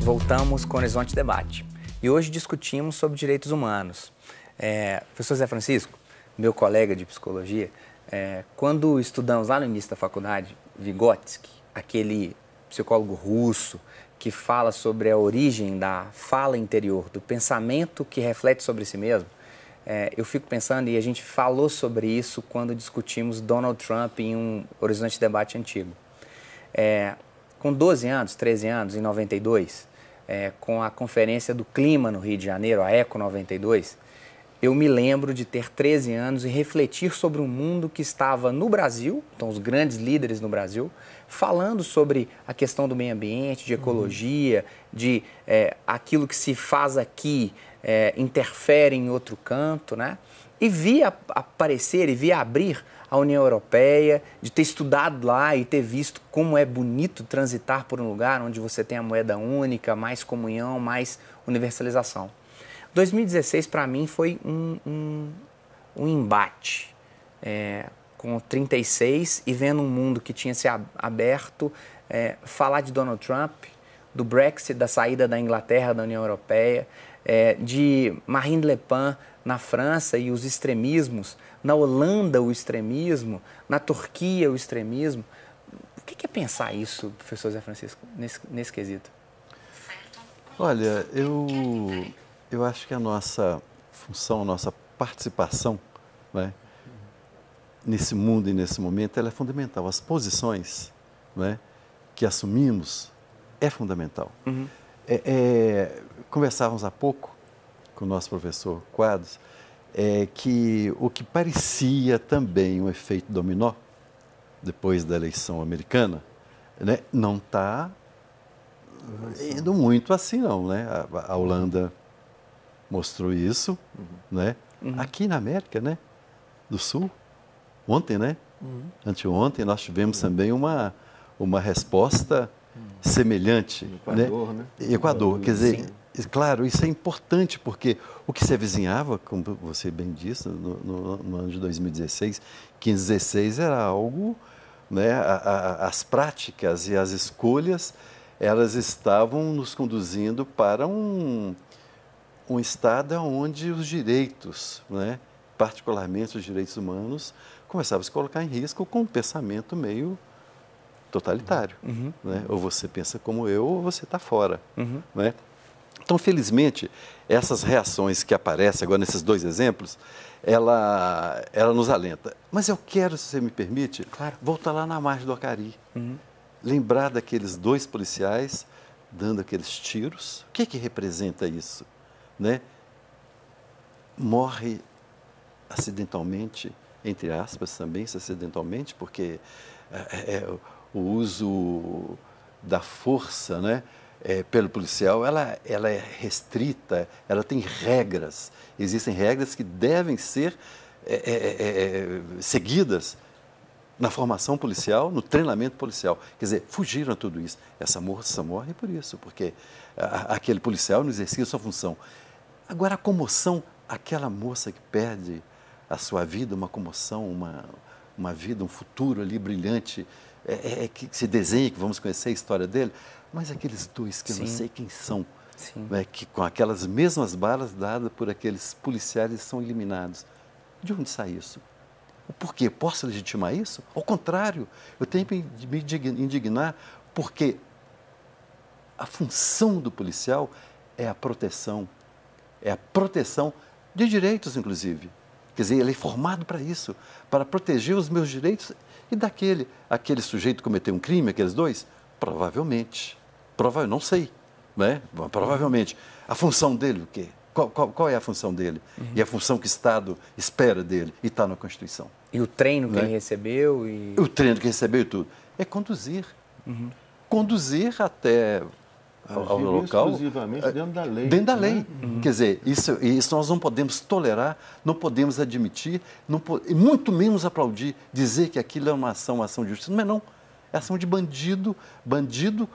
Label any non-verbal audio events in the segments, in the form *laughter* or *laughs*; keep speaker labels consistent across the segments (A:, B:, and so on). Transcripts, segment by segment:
A: Voltamos com o Horizonte Debate e hoje discutimos sobre direitos humanos. É, professor Zé Francisco, meu colega de psicologia, é, quando estudamos lá no início da faculdade, Vygotsky, aquele psicólogo russo que fala sobre a origem da fala interior, do pensamento que reflete sobre si mesmo, é, eu fico pensando, e a gente falou sobre isso quando discutimos Donald Trump em um Horizonte Debate antigo. É, com 12 anos, 13 anos, em 92, é, com a Conferência do Clima no Rio de Janeiro, a ECO 92, eu me lembro de ter 13 anos e refletir sobre um mundo que estava no Brasil, então os grandes líderes no Brasil, falando sobre a questão do meio ambiente, de uhum. ecologia, uhum. de é, aquilo que se faz aqui é, interferem em outro canto, né? E vi aparecer e vi abrir a União Europeia, de ter estudado lá e ter visto como é bonito transitar por um lugar onde você tem a moeda única, mais comunhão, mais universalização. 2016 para mim foi um, um, um embate. É, com 36 e vendo um mundo que tinha se aberto, é, falar de Donald Trump, do Brexit, da saída da Inglaterra da União Europeia, é, de Marine Le Pen na França e os extremismos, na Holanda o extremismo, na Turquia o extremismo. O que é pensar isso, professor Zé Francisco, nesse, nesse quesito?
B: Olha, eu, eu acho que a nossa função, a nossa participação né, nesse mundo e nesse momento ela é fundamental. As posições né, que assumimos é fundamental. Uhum. É, é, conversávamos há pouco com o nosso professor Quadros é, que o que parecia também um efeito dominó depois da eleição americana né, não está indo muito assim não, né? A, a Holanda mostrou isso, uhum. né? Uhum. Aqui na América, né? Do Sul, ontem, né? Uhum. Anteontem nós tivemos uhum. também uma uma resposta semelhante. Né? Equador, né? né? Equador, quer dizer, Sim. claro, isso é importante porque o que se avizinhava, como você bem disse, no, no, no ano de 2016, 15, era algo, né, a, a, as práticas e as escolhas, elas estavam nos conduzindo para um, um estado onde os direitos, né, particularmente os direitos humanos, começavam a se colocar em risco com um pensamento meio totalitário. Uhum. Né? Ou você pensa como eu, ou você está fora. Uhum. Né? Então, felizmente, essas reações que aparecem agora nesses dois exemplos, ela, ela nos alenta. Mas eu quero, se você me permite, claro. voltar lá na margem do Acari. Uhum. Lembrar daqueles dois policiais dando aqueles tiros. O que, que representa isso? Né? Morre acidentalmente, entre aspas também, acidentalmente, porque é, é, é o uso da força né, é, pelo policial, ela, ela é restrita, ela tem regras. Existem regras que devem ser é, é, é, é seguidas na formação policial, no treinamento policial. Quer dizer, fugiram a tudo isso. Essa moça morre por isso, porque a, aquele policial não exercia sua função. Agora, a comoção, aquela moça que perde a sua vida, uma comoção, uma, uma vida, um futuro ali brilhante, é, é, é, que se desenhe que vamos conhecer a história dele, mas aqueles dois que Sim. eu não sei quem são, né, que com aquelas mesmas balas dadas por aqueles policiais são eliminados. De onde sai isso? O porquê? Posso legitimar isso? Ao contrário, eu tenho que me indignar porque a função do policial é a proteção, é a proteção de direitos, inclusive. Quer dizer, ele é formado para isso, para proteger os meus direitos e daquele, aquele sujeito cometeu um crime, aqueles dois? Provavelmente. Provavelmente, não sei, né? Provavelmente. A função dele, o quê? Qual, qual, qual, é a função dele uhum. e a função que o Estado espera dele e está na Constituição. E o treino que né? ele recebeu e... O treino que recebeu e tudo. É conduzir. Uhum. Conduzir até ao, ao local. Exclusivamente é, dentro da lei. Dentro da lei. Né? Quer dizer, isso, isso nós não podemos tolerar, não podemos admitir, não, muito menos aplaudir, dizer que aquilo é uma ação, uma ação de justiça. Mas é não, é ação de bandido, bandido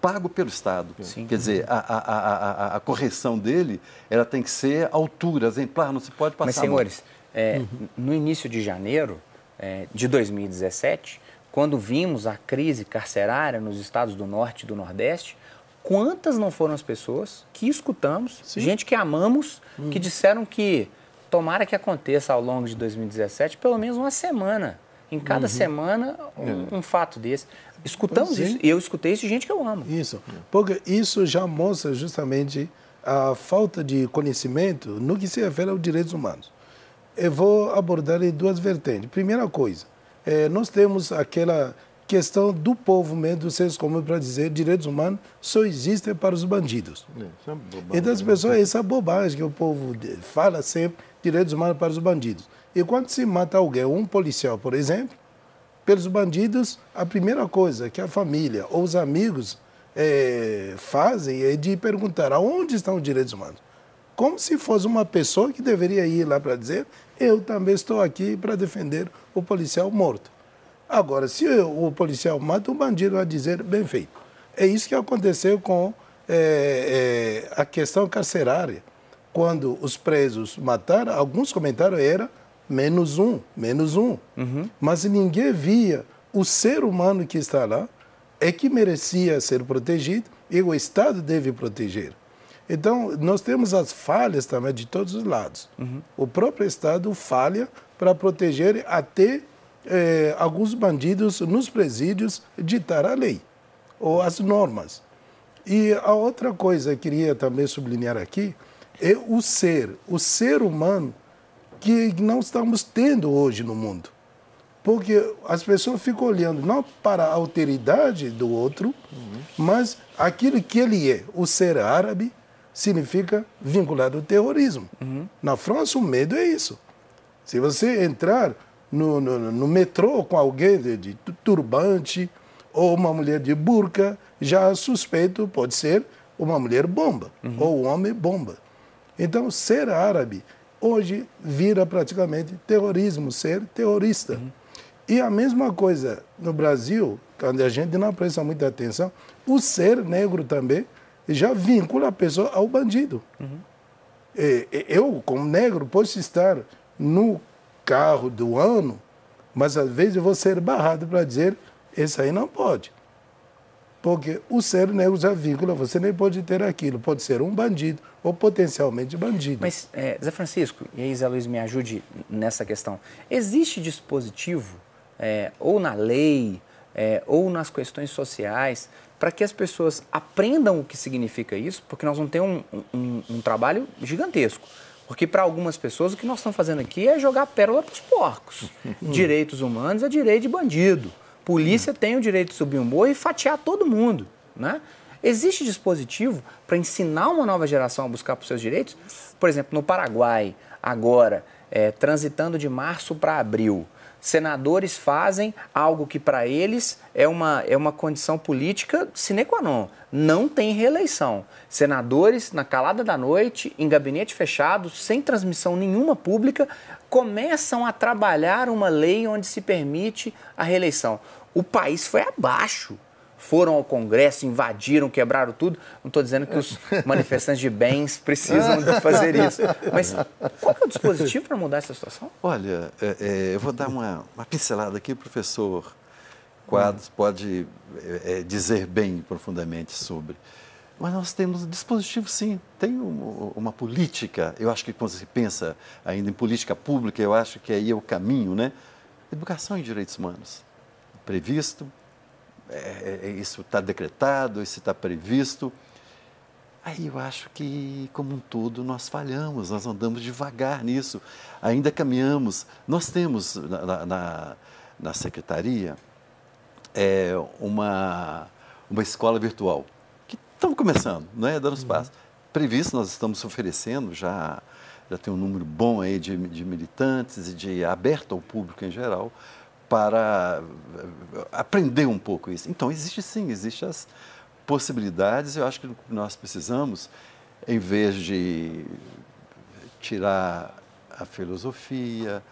B: pago pelo Estado. Sim. Quer dizer, a, a, a, a, correção dele ela tem que ser altura, exemplar, não se pode passar. Mas, senhores, é, uhum. no início de janeiro
A: é, de 2017, quando vimos a crise carcerária nos estados do Norte e do Nordeste, quantas não foram as pessoas que escutamos, Sim. gente que amamos, hum. que disseram que tomara que aconteça ao longo de 2017 pelo menos uma semana. Em cada uhum. semana, um, é. um, fato desse. Escutamos é. isso.
C: Eu escutei isso de gente que eu amo. Isso. Porque isso já mostra justamente a falta de conhecimento no que se refere aos direitos humanos. Eu vou abordar em duas vertentes. Primeira coisa, é, nós temos aquela questão do povo mesmo, dos seres comuns, para dizer direitos humanos só existem para os bandidos. é, é bobagem, então as né? pessoas, essa bobagem que o povo fala sempre, direitos humanos para os bandidos. E quando se mata alguém, um policial, por exemplo, pelos bandidos, a primeira coisa que a família ou os amigos é, fazem é de perguntar aonde estão os direitos humanos. Como se fosse uma pessoa que deveria ir lá para dizer eu também estou aqui para defender o policial morto. Agora, se o policial mata, o bandido vai dizer bem feito. É isso que aconteceu com é, é, a questão carcerária. Quando os presos mataram, alguns comentaram era menos um, menos um. Uhum. Mas ninguém via o ser humano que está lá é que merecia ser protegido e o Estado deve proteger. Então, nós temos as falhas também de todos os lados. Uhum. O próprio Estado falha para proteger até é, alguns bandidos nos presídios ditar a lei ou as normas. E a outra coisa que eu queria também sublinhar aqui é o ser, o ser humano que não estamos tendo hoje no mundo. Porque as pessoas ficam olhando não para a alteridade do outro, uhum. mas aquilo que ele é. O ser árabe significa vinculado ao terrorismo. Uhum. Na França, o medo é isso. Se você entrar no, no, no metrô com alguém de, de turbante ou uma mulher de burca, já suspeito pode ser uma mulher bomba uhum. ou um homem bomba. Então, ser árabe hoje vira praticamente terrorismo, ser terrorista. Uhum. E a mesma coisa no Brasil, quando a gente não presta muita atenção, o ser negro também já vincula a pessoa ao bandido. Uhum. É, é, eu, como negro, posso estar no carro do ano, mas às vezes eu vou ser barrado para dizer, esse aí não pode. Porque o ser negro usa vírgula, você nem pode ter aquilo. Pode ser um bandido ou potencialmente bandido. Mas, é, Zé Francisco, e aí Zé Luiz me ajude
A: nessa questão. Existe dispositivo, é, ou na lei, é, ou nas questões sociais, para que as pessoas aprendam o que significa isso, porque nós vamos ter um, um, um trabalho gigantesco. Porque para algumas pessoas o que nós estamos fazendo aqui é jogar pérola para os porcos. *laughs* Direitos humanos é direito de bandido. Polícia hum. tem o direito de subir um boi e fatiar todo mundo, né? Existe dispositivo para ensinar uma nova geração a buscar por seus direitos? Por exemplo, no Paraguai, agora, é, transitando de março para abril. Senadores fazem algo que para eles é uma, é uma condição política sine qua non. Não tem reeleição. Senadores, na calada da noite, em gabinete fechado, sem transmissão nenhuma pública, começam a trabalhar uma lei onde se permite a reeleição. O país foi abaixo foram ao Congresso, invadiram, quebraram tudo. Não estou dizendo que os *laughs* manifestantes de bens precisam fazer isso. Mas
B: qual é o dispositivo para mudar essa situação? Olha, é, é, eu vou dar uma, uma pincelada aqui, professor Quadros hum. pode é, é dizer bem profundamente sobre. Mas nós temos dispositivos, sim. Tem uma política. Eu acho que quando se pensa ainda em política pública, eu acho que aí é o caminho, né? Educação e direitos humanos. Previsto, é, é, é, isso está decretado, isso está previsto. Aí eu acho que, como um todo, nós falhamos, nós andamos devagar nisso, ainda caminhamos. Nós temos na, na, na secretaria é, uma, uma escola virtual, que estamos começando, não é? Dando espaço. Uhum. Previsto, nós estamos oferecendo já, já tem um número bom aí de, de militantes e de aberto ao público em geral, para eh, aprender um pouco isso. Então, existe sim, existem as possibilidades. Eu acho que nós precisamos, em vez de tirar a filosofia,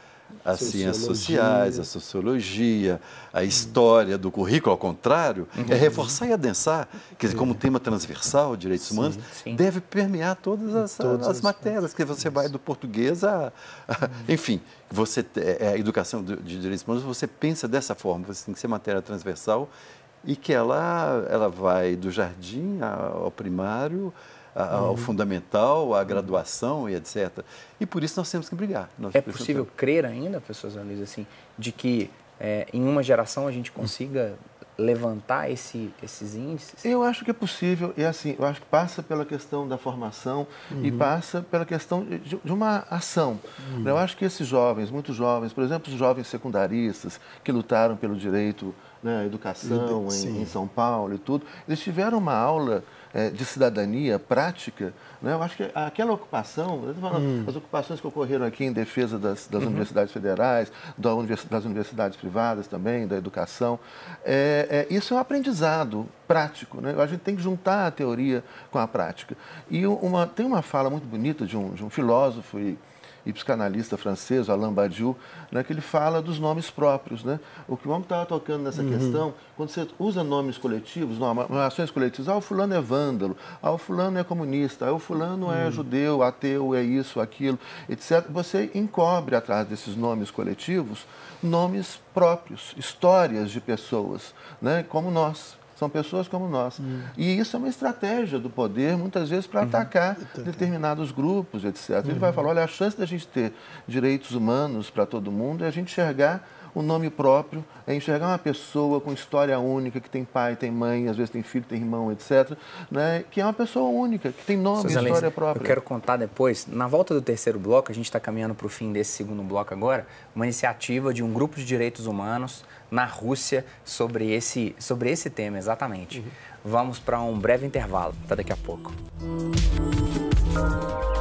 B: as ciências sociais, a sociologia, a história do currículo, ao contrário, uhum. é reforçar e adensar, que como tema transversal, direitos sim, humanos, sim. deve permear todas as, todas as, as matérias, que você vai do português a, a uhum. enfim, você é, é, a educação de, de direitos humanos, você pensa dessa forma, você tem que ser matéria transversal e que ela, ela vai do jardim ao primário, a, uhum. ao fundamental, à graduação e etc. E por isso nós temos que brigar. é possível ter... crer ainda, professor analisam assim, de
A: que é, em uma geração a gente consiga levantar esse, esses índices?
D: Eu acho que é possível, e assim, eu acho que passa pela questão da formação uhum. e passa pela questão de, de uma ação. Uhum. Eu acho que esses jovens, muitos jovens, por exemplo, os jovens secundaristas que lutaram pelo direito né, à educação em, em São Paulo e tudo, eles tiveram uma aula é, de cidadania prática, né? eu acho que aquela ocupação, hum. as ocupações que ocorreram aqui em defesa das, das uhum. universidades federais, das universidades privadas também, da educação, é, é, isso é um aprendizado prático. Né? A gente tem que juntar a teoria com a prática. E uma, tem uma fala muito bonita de um, de um filósofo e e psicanalista francês, Alain Badiou, né, que ele fala dos nomes próprios. Né? O que o homem estava tocando nessa uhum. questão, quando você usa nomes coletivos, não, ações coletivas, ah, o fulano é vândalo, ah, o fulano é comunista, ah, o fulano é uhum. é judeu, ateu, é isso, aquilo, etc. Você encobre atrás desses nomes coletivos nomes próprios, histórias de pessoas, né, como nós. São pessoas como nós. Hum. E isso é uma estratégia do poder, muitas vezes, para uhum. atacar uhum. determinados grupos, etc. Ele vai uhum. falar: olha, a chance da gente ter direitos humanos para todo mundo é a gente enxergar o nome próprio, é enxergar uma pessoa com história única, que tem pai, tem mãe, às vezes tem filho, tem
A: irmão, etc., né, que é uma pessoa única, que tem nome e história própria. Eu quero contar depois, na volta do terceiro bloco, a gente está caminhando para o fim desse segundo bloco agora, uma iniciativa de um grupo de direitos humanos na Rússia sobre esse, sobre esse tema, exatamente. Uhum. Vamos para um breve intervalo, até daqui a pouco.
D: Música